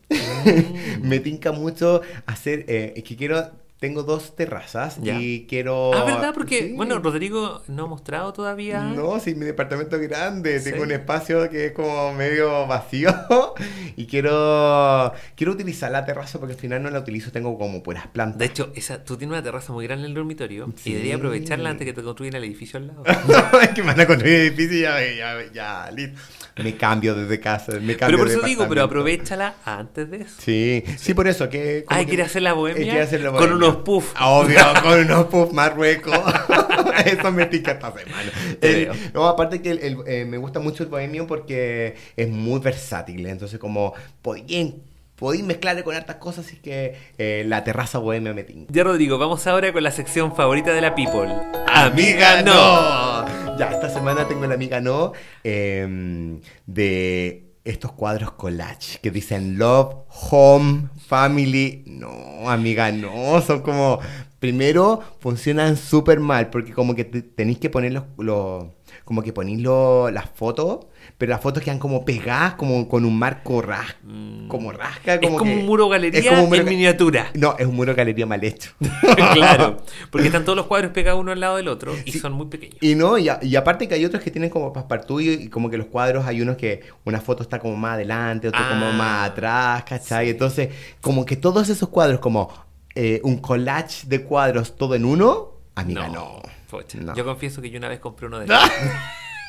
Mm. me tinca mucho hacer... Eh, es que quiero tengo dos terrazas y quiero... Ah, ¿verdad? Porque, bueno, Rodrigo no ha mostrado todavía... No, sí, mi departamento es grande, tengo un espacio que es como medio vacío y quiero quiero utilizar la terraza porque al final no la utilizo, tengo como puras plantas. De hecho, esa, tú tienes una terraza muy grande en el dormitorio y debería aprovecharla antes que te construyan el edificio al lado. es que me van a construir el edificio y ya, ya, ya, listo. Me cambio desde casa, Pero por eso digo, pero aprovechala antes de eso. Sí, sí, por eso. que... hay que, quiere hacer la bohemia, eh, hacer la unos ah, Obvio, con unos puffs marruecos. Eso me pica esta semana. Eh, no, aparte que eh, me gusta mucho el bohemio porque es muy versátil. ¿eh? Entonces, como podía podéis mezclarle con hartas cosas, así que la terraza bohemia me tinca. Ya Rodrigo, vamos ahora con la sección favorita de la people. Amiga, no. Ya, esta semana tengo la amiga no em, de estos cuadros collage que dicen love, home, family. No, amiga, no. Son como. Primero, funcionan súper mal porque como que tenéis que poner los, como que ponéis las fotos pero las fotos quedan como pegadas, como con un marco ras, mm. como rasca. Como es como un muro galería es como miniatura. No, es un muro galería mal hecho. claro, porque están todos los cuadros pegados uno al lado del otro y son muy pequeños. Y no, y, aparte que hay otros que tienen como paspartú y, como que los cuadros hay unos que una foto está como más adelante, otra como ah. más atrás, ¿cachai? Entonces, como que todos esos cuadros, como eh, un collage de cuadros todo en uno, amiga, no. no. Yo confieso que yo una vez compré uno de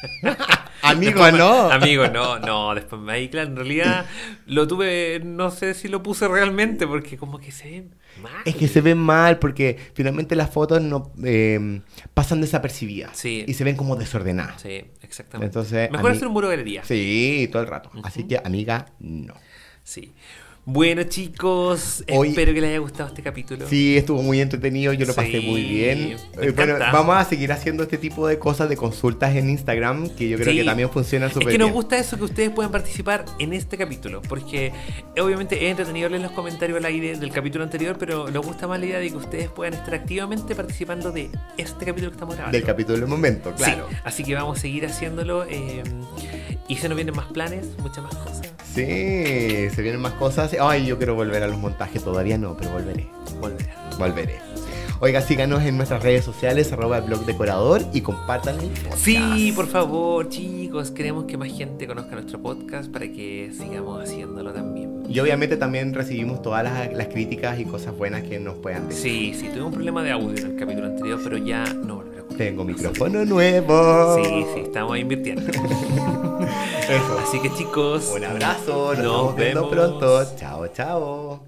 Amigo, no. Amigo, no, no. Después me claro, en realidad lo tuve, no sé si lo puse realmente, porque como que se ven mal. Es que se ven mal, porque finalmente las fotos no em, pasan desapercibidas. Y se ven como desordenadas. Sí, exactamente. Entonces, Mejor hacer un muro Sí, todo el rato. Así que, amiga, no. Sí. Bueno, chicos, espero que les haya gustado este capítulo. Sí, estuvo muy entretenido, yo lo pasé muy bien. Eh, bueno, vamos a seguir haciendo este tipo de cosas de consultas en Instagram, que yo creo que también funciona súper bien. Es que nos gusta eso que ustedes puedan participar en este capítulo, porque obviamente he entretenido leer los comentarios al aire del capítulo anterior, pero nos gusta más la idea de que ustedes puedan estar activamente participando de este capítulo que estamos grabando. Del capítulo del momento, claro. así que vamos a seguir haciéndolo eh, y se nos vienen más planes, muchas más cosas. Sí, se vienen más cosas. Ay, yo quiero volver a los montajes, todavía no, pero volveré. Volveré. Volveré. Oiga, síganos en nuestras redes sociales, arroba blog y compartan Sí, por favor, chicos, queremos que más gente conozca nuestro podcast para que sigamos haciéndolo también. Y obviamente también recibimos todas las, críticas y cosas buenas que nos puedan decir. Sí, sí, tuve un problema de audio en el capítulo anterior, pero ya no a Tengo micrófono nuevo. Sí, sí, estamos invirtiendo. Así que chicos, un abrazo, nos vemos pronto. Chao, chao.